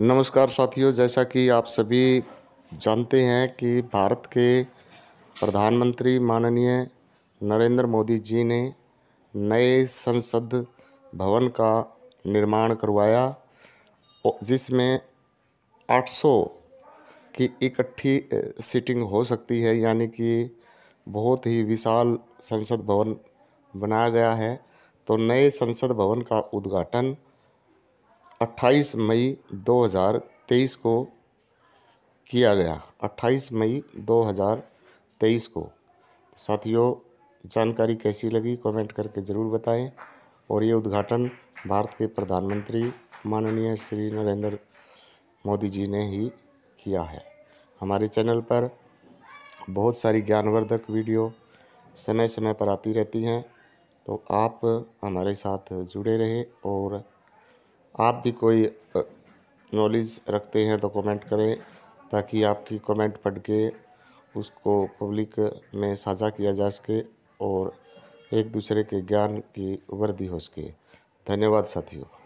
नमस्कार साथियों जैसा कि आप सभी जानते हैं कि भारत के प्रधानमंत्री माननीय नरेंद्र मोदी जी ने नए संसद भवन का निर्माण करवाया जिसमें 800 की इकट्ठी सीटिंग हो सकती है यानी कि बहुत ही विशाल संसद भवन बनाया गया है तो नए संसद भवन का उद्घाटन 28 मई 2023 को किया गया 28 मई 2023 को साथियों जानकारी कैसी लगी कमेंट करके ज़रूर बताएं और ये उद्घाटन भारत के प्रधानमंत्री माननीय श्री नरेंद्र मोदी जी ने ही किया है हमारे चैनल पर बहुत सारी ज्ञानवर्धक वीडियो समय समय पर आती रहती हैं तो आप हमारे साथ जुड़े रहें और आप भी कोई नॉलेज रखते हैं तो कमेंट करें ताकि आपकी कमेंट पढ़ के उसको पब्लिक में साझा किया जा सके और एक दूसरे के ज्ञान की वृद्धि हो सके धन्यवाद साथियों